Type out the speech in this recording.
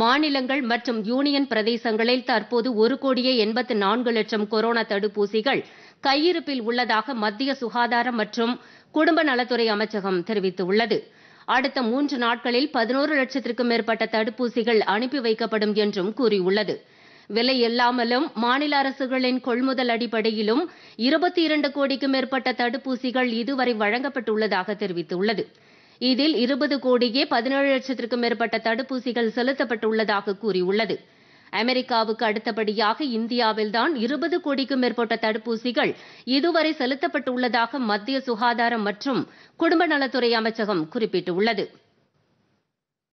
மாநிலங்கள் மற்றும் யூனியன் பிரதேசங்களில் தற்போது ஒரு கோடியே எண்பத்து நான்கு லட்சம் கொரோனா தடுப்பூசிகள் கையிருப்பில் உள்ளதாக மத்திய சுகாதாரம் மற்றும் குடும்ப நலத்துறை அமைச்சகம் தெரிவித்துள்ளது அடுத்த மூன்று நாட்களில் பதினோரு லட்சத்திற்கும் மேற்பட்ட தடுப்பூசிகள் அனுப்பி வைக்கப்படும் என்றும் கூறியுள்ளது விலை இல்லாமலும் மாநில அரசுகளின் கொள்முதல் அடிப்படையிலும் இருபத்தி இரண்டு கோடிக்கும் மேற்பட்ட தடுப்பூசிகள் இதுவரை வழங்கப்பட்டுள்ளதாக தெரிவித்துள்ளது இதில் இருபது கோடியே பதினேழு லட்சத்திற்கும் மேற்பட்ட தடுப்பூசிகள் செலுத்தப்பட்டுள்ளதாக கூறியுள்ளது அமெரிக்காவுக்கு அடுத்தபடியாக இந்தியாவில்தான் இருபது கோடிக்கும் மேற்பட்ட தடுப்பூசிகள் இதுவரை செலுத்தப்பட்டுள்ளதாக மத்திய சுகாதாரம் மற்றும் குடும்ப நலத்துறை அமைச்சகம் குறிப்பிட்டுள்ளது